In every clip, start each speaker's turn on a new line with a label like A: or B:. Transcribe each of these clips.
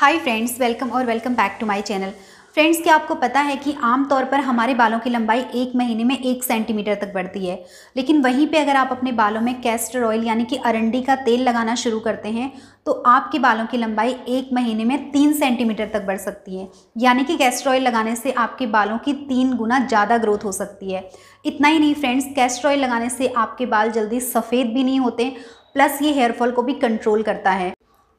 A: हाय friends welcome और welcome back to my channel friends क्या आपको पता है कि आम तौर पर हमारे बालों की लंबाई एक महीने में एक सेंटीमीटर तक बढ़ती है लेकिन वहीं पे अगर आप अपने बालों में कैस्टर ऑयल यानी कि अरंडी का तेल लगाना शुरू करते हैं तो आपके बालों की लंबाई एक महीने में तीन सेंटीमीटर तक बढ़ सकती है यानी कि कैस्टर ऑयल लगाने से आपके बालों की तीन गुना ज़्यादा ग्रोथ हो सकती है इतना ही नहीं फ्रेंड्स कैस्टर ऑयल लगाने से आपके बाल जल्दी सफ़ेद भी नहीं होते प्लस ये हेयरफॉल को भी कंट्रोल करता है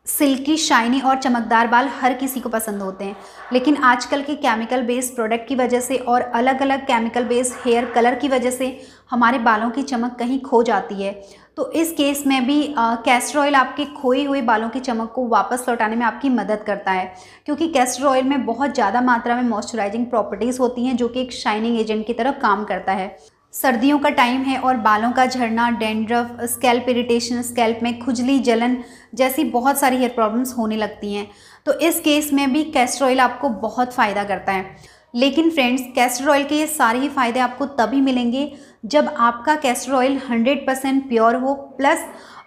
A: सिल्की शाइनी और चमकदार बाल हर किसी को पसंद होते हैं लेकिन आजकल के केमिकल बेस्ड प्रोडक्ट की वजह से और अलग अलग केमिकल बेस्ड हेयर कलर की वजह से हमारे बालों की चमक कहीं खो जाती है तो इस केस में भी कैस्टर ऑयल आपके खोए हुए बालों की चमक को वापस लौटाने में आपकी मदद करता है क्योंकि कैस्टर ऑयल में बहुत ज़्यादा मात्रा में मॉइस्चराइजिंग प्रॉपर्टीज़ होती हैं जो कि एक शाइनिंग एजेंट की तरफ काम करता है सर्दियों का टाइम है और बालों का झड़ना डेंड्रफ स्कैल्प इरिटेशन स्कैल्प में खुजली जलन जैसी बहुत सारी हेयर प्रॉब्लम्स होने लगती हैं तो इस केस में भी कैस्टर ऑयल आपको बहुत फ़ायदा करता है लेकिन फ्रेंड्स कैस्टर ऑयल के ये सारे ही फ़ायदे आपको तभी मिलेंगे जब आपका कैस्टर ऑयल 100% प्योर हो प्लस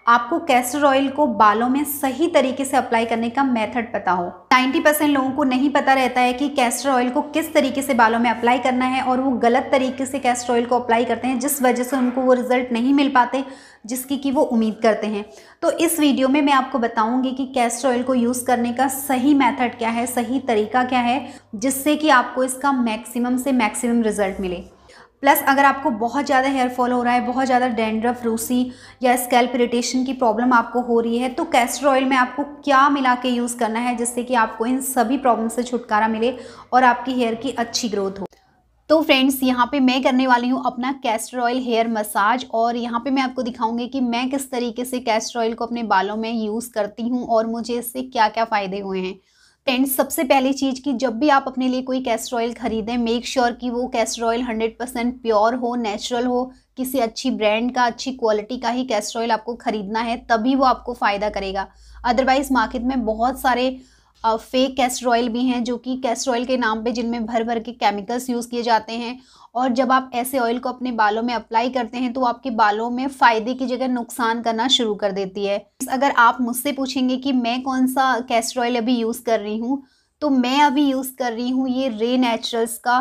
A: आपको कैस्टर ऑयल को बालों में सही तरीके से अप्लाई करने का मेथड पता हो 90 परसेंट लोगों को नहीं पता रहता है कि कैस्टर ऑयल को किस तरीके से बालों में अप्लाई करना है और वो गलत तरीके से कैस्टर ऑयल को अप्लाई करते हैं जिस वजह से उनको वो रिजल्ट नहीं मिल पाते जिसकी कि वो उम्मीद करते हैं तो इस वीडियो में मैं आपको बताऊंगी कि कैस्टर ऑयल को यूज़ करने का सही मेथड क्या है सही तरीका क्या है जिससे कि आपको इसका मैक्सिमम से मैक्सिमम रिजल्ट मिले प्लस अगर आपको बहुत ज़्यादा हेयर फॉल हो रहा है बहुत ज़्यादा डेंड्रफ रूसी या स्कैल्प इरिटेशन की प्रॉब्लम आपको हो रही है तो कैस्टर ऑयल में आपको क्या मिला के यूज़ करना है जिससे कि आपको इन सभी प्रॉब्लम से छुटकारा मिले और आपकी हेयर की अच्छी ग्रोथ हो तो फ्रेंड्स यहाँ पे मैं करने वाली हूँ अपना कैस्टर ऑयल हेयर मसाज और यहाँ पे मैं आपको दिखाऊंगी कि मैं किस तरीके से कैस्टर ऑयल को अपने बालों में यूज़ करती हूँ और मुझे इससे क्या क्या फ़ायदे हुए हैं फ्रेंड्स सबसे पहली चीज़ कि जब भी आप अपने लिए कोई कैस्टर ऑयल खरीदें मेक श्योर sure कि वो castor oil hundred percent pure हो नेचुरल हो किसी अच्छी ब्रांड का अच्छी क्वालिटी का ही कैस्टर ऑयल आपको खरीदना है तभी वो आपको फ़ायदा करेगा अदरवाइज़ मार्केट में बहुत सारे फेक कैस्टर ऑयल भी हैं जो कि कैस्टर ऑयल के नाम पे जिनमें भर भर के केमिकल्स यूज़ किए जाते हैं और जब आप ऐसे ऑयल को अपने बालों में अप्लाई करते हैं तो आपके बालों में फ़ायदे की जगह नुकसान करना शुरू कर देती है अगर आप मुझसे पूछेंगे कि मैं कौन सा कैस्टर ऑयल अभी यूज़ कर रही हूँ तो मैं अभी यूज़ कर रही हूँ ये रे नेचुरल्स का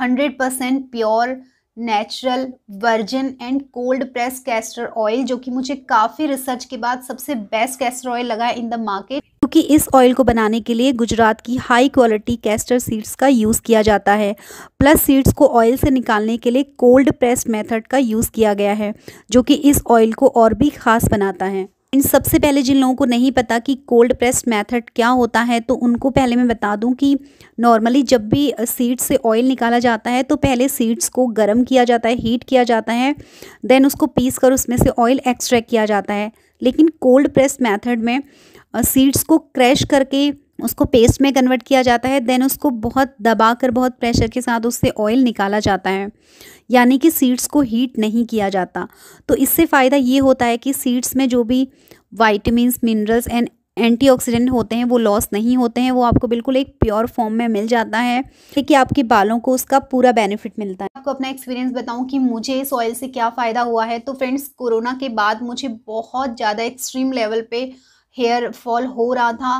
A: hundred percent pure natural virgin and cold press castor oil जो कि मुझे काफ़ी रिसर्च के बाद सबसे बेस्ट कैस्टर ऑयल लगा इन द मार्केट क्योंकि इस ऑयल को बनाने के लिए गुजरात की हाई क्वालिटी कैस्टर सीड्स का यूज़ किया जाता है प्लस सीड्स को ऑयल से निकालने के लिए कोल्ड प्रेस मेथड का यूज़ किया गया है जो कि इस ऑयल को और भी ख़ास बनाता है इन सबसे पहले जिन लोगों को नहीं पता कि कोल्ड प्रेस्ड मेथड क्या होता है तो उनको पहले मैं बता दूं कि नॉर्मली जब भी सीड्स से ऑयल निकाला जाता है तो पहले सीड्स को गर्म किया जाता है हीट किया जाता है देन उसको पीस कर उसमें से ऑयल एक्सट्रैक्ट किया जाता है लेकिन कोल्ड प्रेस्ड मैथड में सीड्स को क्रैश करके उसको पेस्ट में कन्वर्ट किया जाता है देन उसको बहुत दबा कर बहुत प्रेशर के साथ उससे ऑयल निकाला जाता है यानी कि सीड्स को हीट नहीं किया जाता तो इससे फ़ायदा ये होता है कि सीड्स में जो भी वाइटमिनस मिनरल्स एंड एंटीऑक्सीडेंट होते हैं वो लॉस नहीं होते हैं वो आपको बिल्कुल एक प्योर फॉर्म में मिल जाता है क्योंकि आपके बालों को उसका पूरा बेनिफिट मिलता है आपको अपना एक्सपीरियंस बताऊं कि मुझे इस ऑयल से क्या फ़ायदा हुआ है तो फ्रेंड्स कोरोना के बाद मुझे बहुत ज़्यादा एक्सट्रीम लेवल पे हेयर फॉल हो रहा था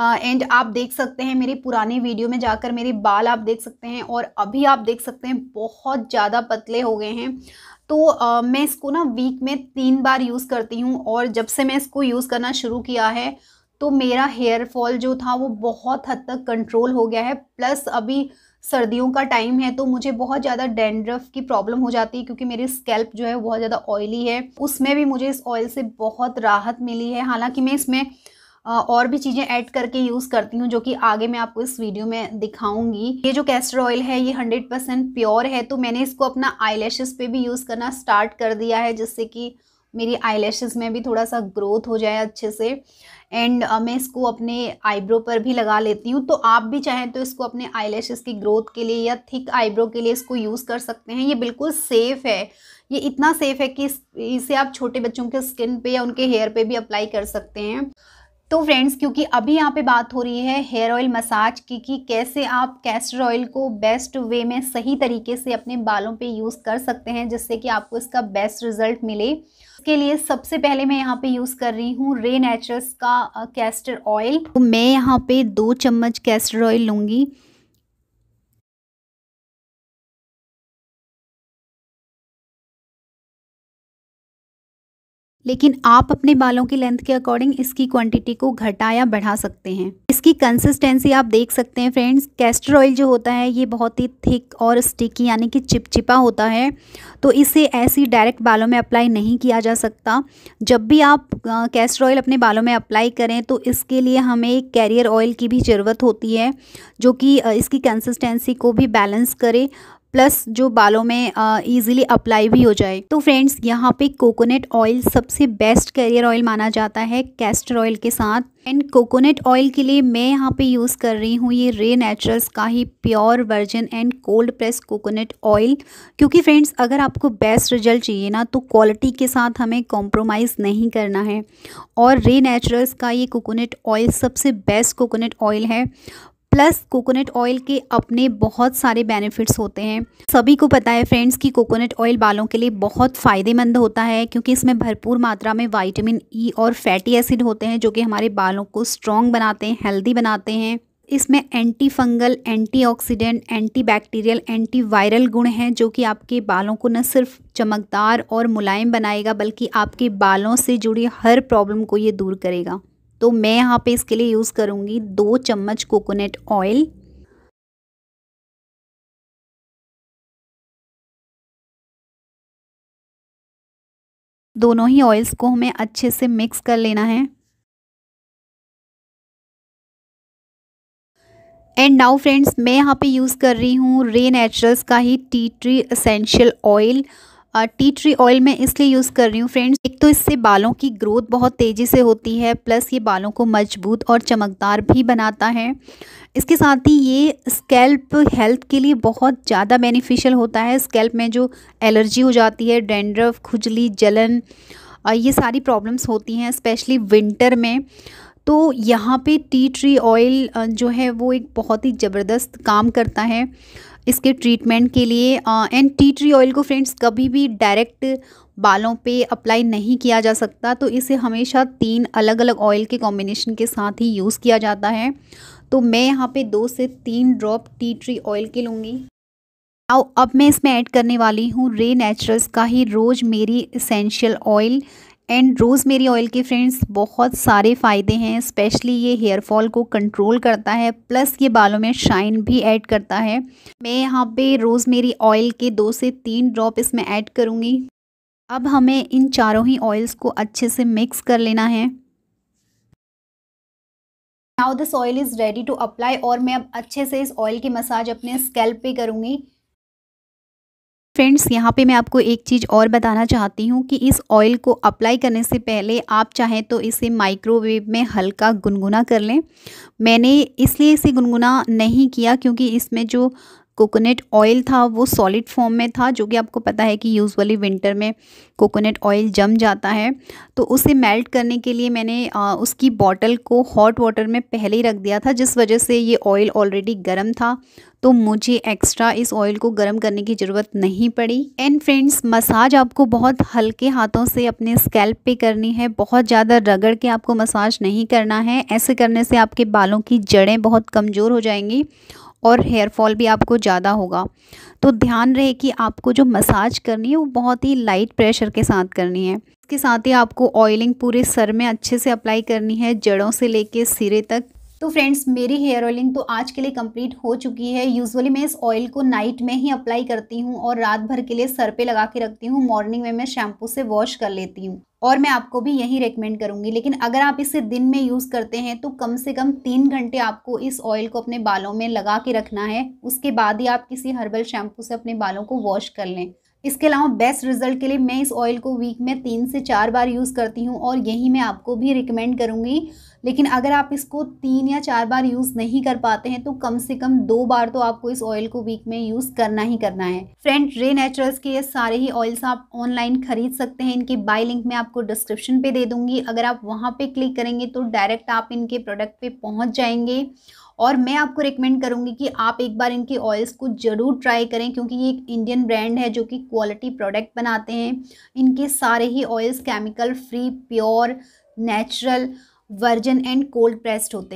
A: एंड आप देख सकते हैं मेरी पुरानी वीडियो में जाकर मेरे बाल आप देख सकते हैं और अभी आप देख सकते हैं बहुत ज़्यादा पतले हो गए हैं तो आ, मैं इसको ना वीक में तीन बार यूज़ करती हूँ और जब से मैं इसको यूज़ करना शुरू किया है तो मेरा हेयर फॉल जो था वो बहुत हद तक कंट्रोल हो गया है प्लस अभी सर्दियों का टाइम है तो मुझे बहुत ज़्यादा डेंड्रफ की प्रॉब्लम हो जाती है क्योंकि मेरी स्कैल्प जो है बहुत ज़्यादा ऑयली है उसमें भी मुझे इस ऑयल से बहुत राहत मिली है हालांकि मैं इसमें और भी चीज़ें ऐड करके यूज़ करती हूँ जो कि आगे मैं आपको इस वीडियो में दिखाऊंगी ये जो कैस्टर ऑयल है ये 100 परसेंट प्योर है तो मैंने इसको अपना आई पे भी यूज़ करना स्टार्ट कर दिया है जिससे कि मेरी आई में भी थोड़ा सा ग्रोथ हो जाए अच्छे से एंड uh, मैं इसको अपने आईब्रो पर भी लगा लेती हूँ तो आप भी चाहें तो इसको अपने आई की ग्रोथ के लिए या थिक आईब्रो के लिए इसको यूज़ कर सकते हैं ये बिल्कुल सेफ़ है ये इतना सेफ़ है कि इसे आप छोटे बच्चों के स्किन पे या उनके हेयर पे भी अप्लाई कर सकते हैं तो फ्रेंड्स क्योंकि अभी यहाँ पे बात हो रही है हेयर ऑयल मसाज की कि कैसे आप कैस्टर ऑयल को बेस्ट वे में सही तरीके से अपने बालों पे यूज़ कर सकते हैं जिससे कि आपको इसका बेस्ट रिजल्ट मिले इसके लिए सबसे पहले मैं यहाँ पे यूज़ कर रही हूँ रे नेचर्स का कैस्टर ऑयल तो मैं यहाँ पे दो चम्मच कैस्टर ऑयल लूँगी लेकिन आप अपने बालों की लेंथ के अकॉर्डिंग इसकी क्वांटिटी को घटा या बढ़ा सकते हैं इसकी कंसिस्टेंसी आप देख सकते हैं फ्रेंड्स कैस्टर ऑयल जो होता है ये बहुत ही थिक और स्टिकी यानी कि चिपचिपा होता है तो इसे ऐसी डायरेक्ट बालों में अप्लाई नहीं किया जा सकता जब भी आप कैस्टर ऑयल अपने बालों में अप्लाई करें तो इसके लिए हमें कैरियर ऑयल की भी ज़रूरत होती है जो कि इसकी कंसिस्टेंसी को भी बैलेंस करे प्लस जो बालों में ईजिली अप्लाई भी हो जाए तो फ्रेंड्स यहाँ पे कोकोनट ऑयल सबसे बेस्ट कैरियर ऑयल माना जाता है कैस्टर ऑयल के साथ एंड कोकोनट ऑयल के लिए मैं यहाँ पे यूज़ कर रही हूँ ये रे नेचुरल्स का ही pure version and cold press coconut oil क्योंकि फ्रेंड्स अगर आपको बेस्ट रिजल्ट चाहिए ना तो क्वालिटी के साथ हमें कॉम्प्रोमाइज़ नहीं करना है और रे नेचुरल्स का ये कोकोनट ऑयल सबसे बेस्ट कोकोनट ऑयल है प्लस कोकोनट ऑयल के अपने बहुत सारे बेनिफिट्स होते हैं सभी को पता है फ्रेंड्स कि कोकोनट ऑयल बालों के लिए बहुत फ़ायदेमंद होता है क्योंकि इसमें भरपूर मात्रा में वाइटामिन ई e और फैटी एसिड होते हैं जो कि हमारे बालों को स्ट्रॉन्ग बनाते हैं हेल्दी बनाते हैं इसमें anti fungal anti antioxidant bacterial anti viral गुण हैं जो कि आपके बालों को न सिर्फ चमकदार और मुलायम बनाएगा बल्कि आपके बालों से जुड़ी हर प्रॉब्लम को ये दूर करेगा तो मैं यहाँ पे इसके लिए यूज़ करूँगी दो चम्मच कोकोनट ऑयल दोनों ही ऑयल्स को हमें अच्छे से मिक्स कर लेना है एंड नाउ फ्रेंड्स मैं यहाँ पे यूज़ कर रही हूँ रे नेचुरल्स का ही tea tree essential oil tea tree oil मैं इसलिए यूज़ कर रही हूँ फ्रेंड्स एक तो इससे बालों की ग्रोथ बहुत तेज़ी से होती है प्लस ये बालों को मजबूत और चमकदार भी बनाता है इसके साथ ही ये स्कैल्प हेल्थ के लिए बहुत ज़्यादा बेनिफिशियल होता है स्कैल्प में जो एलर्जी हो जाती है डेंड्रफ खुजली जलन ये सारी प्रॉब्लम्स होती हैं स्पेशली विंटर में तो यहाँ पे टी ट्री ऑयल जो है वो एक बहुत ही ज़बरदस्त काम करता है इसके ट्रीटमेंट के लिए एंड टी ट्री ऑयल को फ्रेंड्स कभी भी डायरेक्ट बालों पे अप्लाई नहीं किया जा सकता तो इसे हमेशा तीन अलग अलग ऑयल के कॉम्बिनेशन के साथ ही यूज़ किया जाता है तो मैं यहाँ पे दो से तीन ड्रॉप टी ट्री ऑयल के लूँगी अब मैं इसमें ऐड करने वाली हूँ रे नेचुरल्स का ही rosemary essential oil and rosemary oil के फ्रेंड्स बहुत सारे फ़ायदे हैं स्पेशली ये हेयर फॉल को कंट्रोल करता है प्लस ये बालों में शाइन भी ऐड करता है मैं यहाँ पे रोज़मेरी ऑयल के दो से तीन ड्रॉप इसमें ऐड करूँगी अब हमें इन चारों ही ऑयल्स को अच्छे से मिक्स कर लेना है now this oil is ready to apply और मैं अब अच्छे से इस ऑयल की मसाज अपने स्कैल्प पे करूँगी फ्रेंड्स यहाँ पे मैं आपको एक चीज़ और बताना चाहती हूँ कि इस ऑयल को अप्लाई करने से पहले आप चाहें तो इसे माइक्रोवेव में हल्का गुनगुना कर लें मैंने इसलिए इसे गुनगुना नहीं किया क्योंकि इसमें जो कोकोनट ऑयल था वो सॉलिड फॉर्म में था जो कि आपको पता है कि यूजुअली विंटर में कोकोनट ऑयल जम जाता है तो उसे मेल्ट करने के लिए मैंने आ, उसकी बॉटल को हॉट वाटर में पहले ही रख दिया था जिस वजह से ये ऑयल ऑलरेडी गर्म था तो मुझे एक्स्ट्रा इस ऑयल को गर्म करने की ज़रूरत नहीं पड़ी एंड फ्रेंड्स मसाज आपको बहुत हल्के हाथों से अपने स्कैल्प पे करनी है बहुत ज़्यादा रगड़ के आपको मसाज नहीं करना है ऐसे करने से आपके बालों की जड़ें बहुत कमज़ोर हो जाएंगी और हेयर फॉल भी आपको ज़्यादा होगा तो ध्यान रहे कि आपको जो मसाज करनी है वो बहुत ही लाइट प्रेशर के साथ करनी है इसके साथ ही आपको ऑयलिंग पूरे सर में अच्छे से अप्लाई करनी है जड़ों से लेके सिरे तक तो फ्रेंड्स मेरी हेयर ऑयलिंग तो आज के लिए कंप्लीट हो चुकी है यूजुअली मैं इस ऑयल को नाइट में ही अप्लाई करती हूँ और रात भर के लिए सर पे लगा के रखती हूँ मॉर्निंग में मैं शैम्पू से वॉश कर लेती हूँ और मैं आपको भी यही रेकमेंड करूँगी लेकिन अगर आप इसे दिन में यूज़ करते हैं तो कम से कम तीन घंटे आपको इस ऑयल को अपने बालों में लगा के रखना है उसके बाद ही आप किसी हर्बल शैम्पू से अपने बालों को वॉश कर लें इसके अलावा बेस्ट रिजल्ट के लिए मैं इस ऑयल को वीक में तीन से चार बार यूज़ करती हूँ और यही मैं आपको भी रिकमेंड करूँगी लेकिन अगर आप इसको तीन या चार बार यूज़ नहीं कर पाते हैं तो कम से कम दो बार तो आपको इस ऑयल को वीक में यूज़ करना ही करना है फ्रेंड रे नेचुरल्स के ये सारे ही ऑयल्स आप ऑनलाइन खरीद सकते हैं इनके बाय लिंक मैं आपको डिस्क्रिप्शन पे दे दूँगी अगर आप वहाँ पर क्लिक करेंगे तो डायरेक्ट आप इनके प्रोडक्ट पर पहुँच जाएंगे और मैं आपको रिकमेंड करूँगी कि आप एक बार इनके ऑयल्स को ज़रूर ट्राई करें क्योंकि ये एक इंडियन ब्रांड है जो कि क्वालिटी प्रोडक्ट बनाते हैं इनके सारे ही oils chemical free pure natural version and cold pressed होते हैं